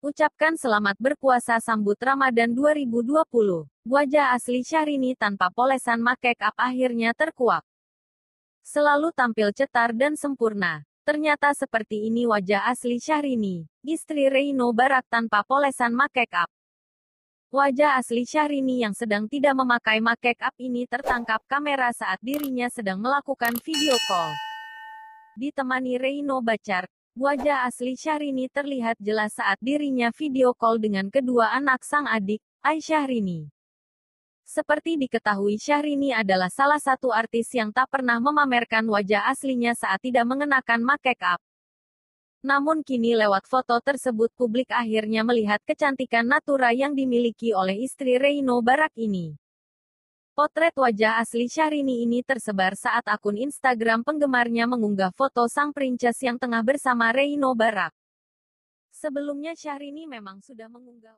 Ucapkan selamat berpuasa sambut Ramadan 2020. Wajah asli Syahrini tanpa polesan make up akhirnya terkuak. Selalu tampil cetar dan sempurna. Ternyata seperti ini wajah asli Syahrini, istri Reino Barak tanpa polesan make up. Wajah asli Syahrini yang sedang tidak memakai make up ini tertangkap kamera saat dirinya sedang melakukan video call. Ditemani Reino Bacar, Wajah asli Syahrini terlihat jelas saat dirinya video call dengan kedua anak sang adik, Aisyah Rini. Seperti diketahui Syahrini adalah salah satu artis yang tak pernah memamerkan wajah aslinya saat tidak mengenakan make up. Namun kini lewat foto tersebut publik akhirnya melihat kecantikan natura yang dimiliki oleh istri Reino Barak ini. Potret wajah asli Syahrini ini tersebar saat akun Instagram penggemarnya mengunggah foto sang princess yang tengah bersama Reino Barak. Sebelumnya Syahrini memang sudah mengunggah